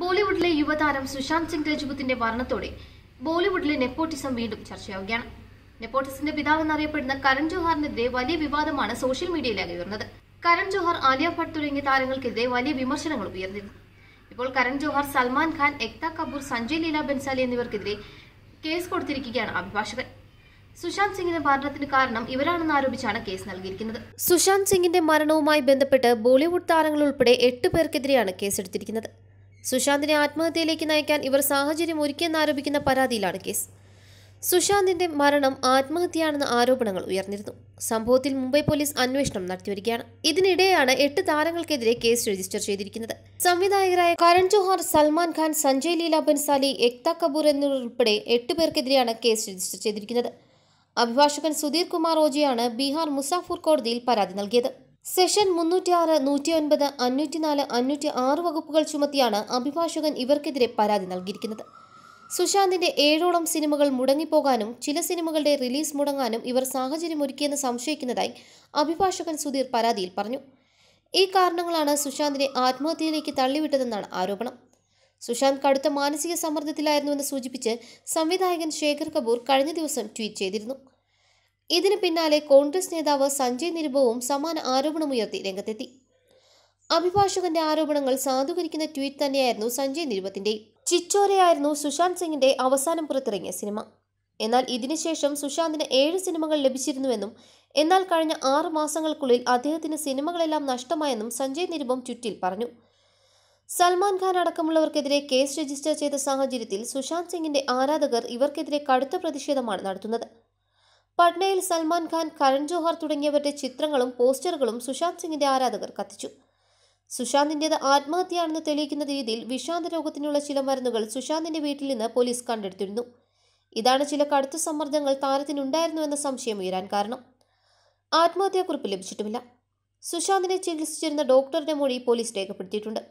ബോളിവുഡിലെ യുവതാരം സുശാന്ത് സിംഗ് രജ്പുത്തിന്റെ മരണത്തോടെ ബോളിവുഡിലെ നെപ്പോട്ടിസം വീണ്ടും ചർച്ചയാവുകയാണ് നെപ്പോട്ടിസിന്റെ പിതാവെന്നറിയപ്പെടുന്ന കരൺ ജോഹറിനെതിരെ വലിയ വിവാദമാണ് സോഷ്യൽ മീഡിയയിൽ അകയുന്നത് കരൺ ജോഹർ ആലിയ ഭട്ട് തുടങ്ങിയ താരങ്ങൾക്കെതിരെ വലിയ വിമർശനങ്ങൾ ഉയർന്നിരുന്നു ഇപ്പോൾ കരൺ ജോഹർ സൽമാൻ ഖാൻ എക്ത കപൂർ സഞ്ജയ് ലീല ബെൻസാലി എന്നിവർക്കെതിരെ കേസ് കൊടുത്തിരിക്കുകയാണ് അഭിഭാഷകൻ സുശാന്ത് സിംഗിന്റെ മരണത്തിന് കാരണം ഇവരാണെന്ന് ആരോപിച്ചാണ് കേസ് നൽകിയിരിക്കുന്നത് സുശാന്ത് സിംഗിന്റെ മരണവുമായി ബന്ധപ്പെട്ട് ബോളിവുഡ് താരങ്ങൾ ഉൾപ്പെടെ എട്ട് പേർക്കെതിരെയാണ് കേസെടുത്തിരിക്കുന്നത് സുശാന്തിനെ ആത്മഹത്യയിലേക്ക് നയിക്കാൻ ഇവർ സാഹചര്യം ഒരുക്കിയെന്നാരോപിക്കുന്ന പരാതിയിലാണ് കേസ് സുശാന്തിന്റെ മരണം ആത്മഹത്യയാണെന്ന ആരോപണങ്ങൾ ഉയർന്നിരുന്നു സംഭവത്തിൽ മുംബൈ പോലീസ് അന്വേഷണം നടത്തിവരികയാണ് ഇതിനിടെയാണ് എട്ട് താരങ്ങൾക്കെതിരെ കേസ് രജിസ്റ്റർ ചെയ്തിരിക്കുന്നത് സംവിധായകരായ കരൺ ജോഹാർ സൽമാൻ ഖാൻ സഞ്ജയ് ലീല ബൻസാലി എക്ത കപൂർ എന്നിവരുൾപ്പെടെ എട്ട് പേർക്കെതിരെയാണ് കേസ് രജിസ്റ്റർ ചെയ്തിരിക്കുന്നത് അഭിഭാഷകൻ സുധീർ കുമാർ ഓജിയാണ് ബീഹാർ മുസാഫൂർ കോടതിയിൽ പരാതി നൽകിയത് സെഷൻ മുന്നൂറ്റി ആറ് നൂറ്റി ഒൻപത് നാല് അഞ്ഞൂറ്റി ആറ് വകുപ്പുകൾ ചുമത്തിയാണ് അഭിഭാഷകൻ ഇവർക്കെതിരെ പരാതി നൽകിയിരിക്കുന്നത് സുശാന്തിന്റെ ഏഴോളം സിനിമകൾ മുടങ്ങിപ്പോകാനും ചില സിനിമകളുടെ റിലീസ് മുടങ്ങാനും ഇവർ സാഹചര്യമൊരുക്കിയെന്ന് സംശയിക്കുന്നതായി അഭിഭാഷകൻ സുധീർ പരാതിയിൽ പറഞ്ഞു ഈ കാരണങ്ങളാണ് സുശാന്തിനെ ആത്മഹത്യയിലേക്ക് തള്ളിവിട്ടതെന്നാണ് ആരോപണം സുശാന്ത് കടുത്ത മാനസിക സമ്മർദ്ദത്തിലായിരുന്നുവെന്ന് സൂചിപ്പിച്ച് സംവിധായകൻ ശേഖർ കപൂർ കഴിഞ്ഞ ദിവസം ട്വീറ്റ് ചെയ്തിരുന്നു ഇതിന് പിന്നാലെ കോൺഗ്രസ് നേതാവ് സഞ്ജയ് നിരുപവും സമാന ആരോപണമുയർത്തി രംഗത്തെത്തി അഭിഭാഷകന്റെ ആരോപണങ്ങൾ സാധൂകരിക്കുന്ന ട്വീറ്റ് തന്നെയായിരുന്നു സഞ്ജയ് നിരുപത്തിന്റെ ചിച്ചോരയായിരുന്നു സുശാന്ത് സിംഗിന്റെ അവസാനം പുറത്തിറങ്ങിയ സിനിമ എന്നാൽ ഇതിനുശേഷം സുശാന്തിന് ഏഴ് സിനിമകൾ ലഭിച്ചിരുന്നുവെന്നും എന്നാൽ കഴിഞ്ഞ ആറ് മാസങ്ങൾക്കുള്ളിൽ അദ്ദേഹത്തിന് സിനിമകളെല്ലാം നഷ്ടമായെന്നും സഞ്ജയ് നിരുപം ട്വിറ്റിൽ പറഞ്ഞു സൽമാൻ ഖാൻ അടക്കമുള്ളവർക്കെതിരെ കേസ് രജിസ്റ്റർ ചെയ്ത സാഹചര്യത്തിൽ സുശാന്ത് സിംഗിന്റെ ആരാധകർ ഇവർക്കെതിരെ കടുത്ത പ്രതിഷേധമാണ് നടത്തുന്നത് പട്നയിൽ സൽമാൻ ഖാൻ കരൺ ജോഹർ തുടങ്ങിയവരുടെ ചിത്രങ്ങളും പോസ്റ്ററുകളും സുശാന്ത് സിംഗിന്റെ ആരാധകർ കത്തിച്ചു സുശാന്തിൻ്റേത് ആത്മഹത്യയാണെന്ന് തെളിയിക്കുന്ന രീതിയിൽ വിഷാന്ത രോഗത്തിനുള്ള ചില മരുന്നുകൾ സുശാന്തിന്റെ വീട്ടിൽ നിന്ന് പോലീസ് കണ്ടെടുത്തിരുന്നു ഇതാണ് ചില കടുത്ത സമ്മർദ്ദങ്ങൾ താരത്തിനുണ്ടായിരുന്നു എന്ന സംശയം ഉയരാൻ കാരണം ആത്മഹത്യാക്കുറിപ്പ് ലഭിച്ചിട്ടുമില്ല സുശാന്തിനെ ചികിത്സിച്ചിരുന്ന ഡോക്ടറുടെ മൊഴി പോലീസ് രേഖപ്പെടുത്തിയിട്ടുണ്ട്